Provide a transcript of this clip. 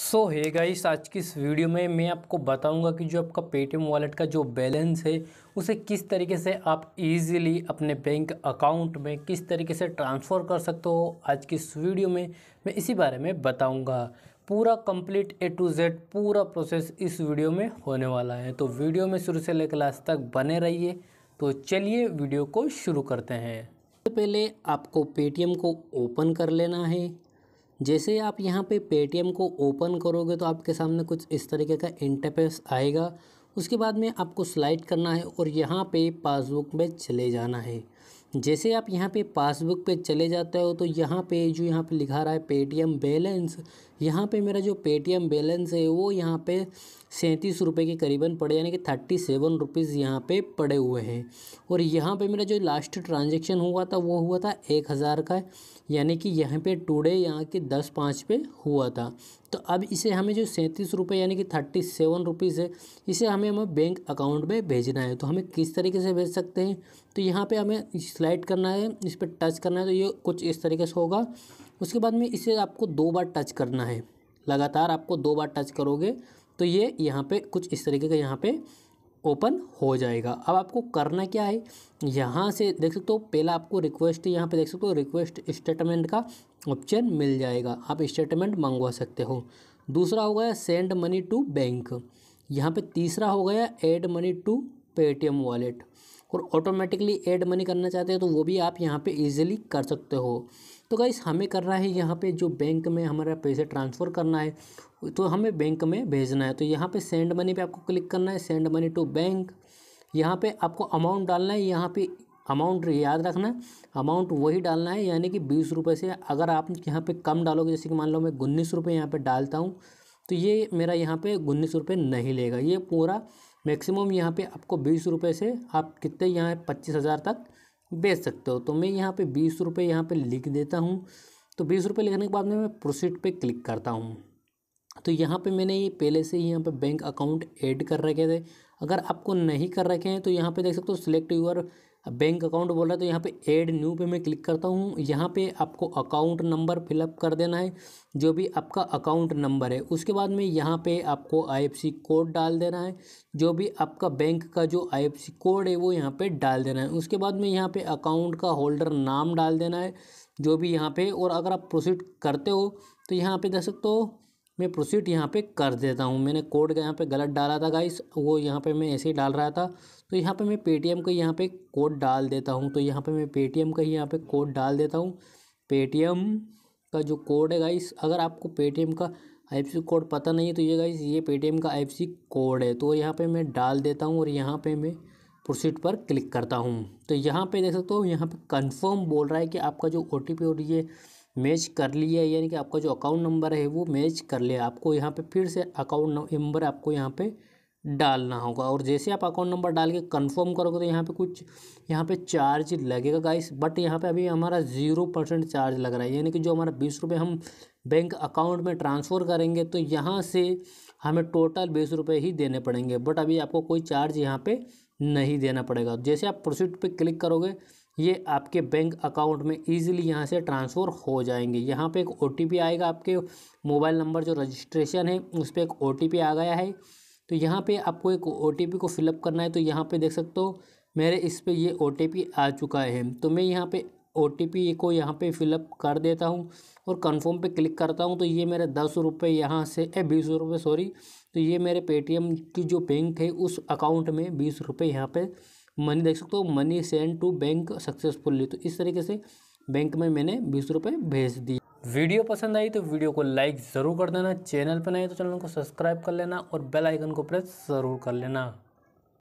सो है गाइस आज की इस वीडियो में मैं आपको बताऊंगा कि जो आपका पेटीएम वॉलेट का जो बैलेंस है उसे किस तरीके से आप इजीली अपने बैंक अकाउंट में किस तरीके से ट्रांसफ़र कर सकते हो आज की इस वीडियो में मैं इसी बारे में बताऊंगा पूरा कंप्लीट ए टू जेड पूरा प्रोसेस इस वीडियो में होने वाला है तो वीडियो में शुरू से लेकर लास्ट तक बने रहिए तो चलिए वीडियो को शुरू करते हैं सबसे पहले आपको पेटीएम को ओपन कर लेना है जैसे आप यहाँ पे पेटीएम को ओपन करोगे तो आपके सामने कुछ इस तरीके का इंटरफेस आएगा उसके बाद में आपको स्लाइड करना है और यहाँ पे पासबुक में चले जाना है जैसे आप यहाँ पे पासबुक पे चले जाते हो तो यहाँ पे जो यहाँ पे लिखा रहा है पेटीएम बैलेंस यहाँ पे मेरा जो पेटीएम बैलेंस है वो यहाँ पे सैंतीस रुपये के करीबन पड़े यानी कि थर्टी सेवन रुपीज़ यहाँ पे पड़े हुए हैं और यहाँ पे मेरा जो लास्ट ट्रांजेक्शन हुआ था वो हुआ था एक हज़ार का यानी कि यहाँ पे टुडे यहाँ के दस पाँच पे हुआ था तो अब इसे हमें जो सैंतीस रुपये यानी कि थर्टी सेवन रुपीज़ है इसे हमें हमें बैंक अकाउंट में भेजना है तो हमें किस तरीके से भेज सकते हैं तो यहाँ पर हमें स्लाइड करना है इस पर टच करना है तो ये कुछ इस तरीके से होगा उसके बाद में इसे आपको दो बार टच करना है लगातार आपको दो बार टच करोगे तो ये यहाँ पे कुछ इस तरीके का यहाँ पे ओपन हो जाएगा अब आपको करना क्या है यहाँ से देख सकते हो पहला आपको रिक्वेस्ट यहाँ पे देख सकते हो रिक्वेस्ट स्टेटमेंट का ऑप्शन मिल जाएगा आप स्टेटमेंट मंगवा सकते हो दूसरा हो गया सेंड मनी टू बैंक यहाँ पे तीसरा हो गया add money to Paytm wallet और ऑटोमेटिकली एड मनी करना चाहते हो तो वो भी आप यहाँ पे ईजिली कर सकते हो तो गाइस हमें करना है यहाँ पे जो बैंक में हमारा पैसे ट्रांसफ़र करना है तो हमें बैंक में भेजना है तो यहाँ पे सेंड मनी पे आपको क्लिक करना है सेंड मनी टू बैंक यहाँ पे आपको अमाउंट डालना है यहाँ पे अमाउंट याद रखना है अमाउंट वही डालना है यानी कि बीस रुपये से अगर आप यहाँ पे कम डालोगे जैसे कि मान लो मैं उन्नीस रुपये यहाँ पर डालता हूँ तो ये मेरा यहाँ पर उन्नीस रुपये नहीं लेगा ये पूरा मैक्सिमम यहाँ पे आपको बीस रुपये से आप कितने यहाँ पच्चीस हज़ार तक बेच सकते हो तो मैं यहाँ पे बीस रुपये यहाँ पे लिख देता हूँ तो बीस रुपये लिखने के बाद में मैं प्रोसीड पे क्लिक करता हूँ तो यहाँ पे मैंने ये पहले से ही यहाँ पे बैंक अकाउंट ऐड कर रखे थे अगर आपको नहीं कर रखे हैं तो यहाँ पे देख सकते हो सिलेक्ट यूर बैंक अकाउंट बोल रहा है तो यहाँ पे ऐड न्यू पे मैं क्लिक करता हूँ यहाँ पे आपको अकाउंट नंबर फिलअप कर देना है जो भी आपका अकाउंट नंबर है उसके बाद में यहाँ पे आपको आईएफसी कोड डाल देना है जो भी आपका बैंक का जो आईएफसी कोड है वो यहाँ पे डाल देना है उसके बाद में यहाँ पे अकाउंट का होल्डर नाम डाल देना है जो भी यहाँ पे और अगर आप प्रोसीड करते हो तो यहाँ पर देख सकते हो मैं प्रोसीड यहाँ पे कर देता हूँ मैंने कोड यहाँ पे गलत डाला था गाइस वो यहाँ पे मैं ऐसे ही डाल रहा था तो यहाँ पे मैं पेटीएम का यहाँ पे कोड डाल देता हूँ तो यहाँ पे मैं पेटीएम का ही यहाँ पे कोड डाल देता हूँ पेटीएम का जो कोड है गाइस अगर आपको पेटीएम का आई कोड पता नहीं है तो ये गाइस ये पेटीएम का आई कोड है तो यहाँ पर मैं डाल देता हूँ और यहाँ पर मैं प्रोसीड पर क्लिक करता हूँ तो यहाँ पर देख सकते हो यहाँ पर कन्फर्म बोल रहा है कि आपका जो ओ और ये मैच कर लिया यानी कि आपका जो अकाउंट नंबर है वो मैच कर लिया आपको यहाँ पे फिर से अकाउंट नंबर आपको यहाँ पे डालना होगा और जैसे आप अकाउंट नंबर डाल के कन्फर्म करोगे तो यहाँ पे कुछ यहाँ पे चार्ज लगेगा गाइस बट यहाँ पे अभी हमारा ज़ीरो परसेंट चार्ज लग रहा है यानी कि जो हमारा बीस रुपये हम बैंक अकाउंट में ट्रांसफ़र करेंगे तो यहाँ से हमें टोटल बीस रुपये ही देने पड़ेंगे बट अभी आपको कोई चार्ज यहाँ पर नहीं देना पड़ेगा जैसे आप प्रोसीड पर क्लिक करोगे ये आपके बैंक अकाउंट में ईजिली यहाँ से ट्रांसफ़र हो जाएंगे यहाँ पे एक ओ आएगा आपके मोबाइल नंबर जो रजिस्ट्रेशन है उस पर एक ओ आ गया है तो यहाँ पे आपको एक ओ को फिलअप करना है तो यहाँ पे देख सकते हो मेरे इस पर ये ओ आ चुका है तो मैं यहाँ पे ओ को यहाँ पे फिलअप कर देता हूँ और कन्फर्म पर क्लिक करता हूँ तो ये मेरे दस रुपये यहाँ से ए बीस रुपये सॉरी तो ये मेरे पेटीएम की जो बैंक है उस अकाउंट में बीस रुपये यहाँ पर मनी देख सकते हो money send to bank successfully तो इस तरीके से बैंक में मैंने बीस रुपये भेज दिए वीडियो पसंद आई तो वीडियो को लाइक ज़रूर कर देना चैनल पर नहीं तो चैनल को सब्सक्राइब कर लेना और बेल आइकन को प्रेस ज़रूर कर लेना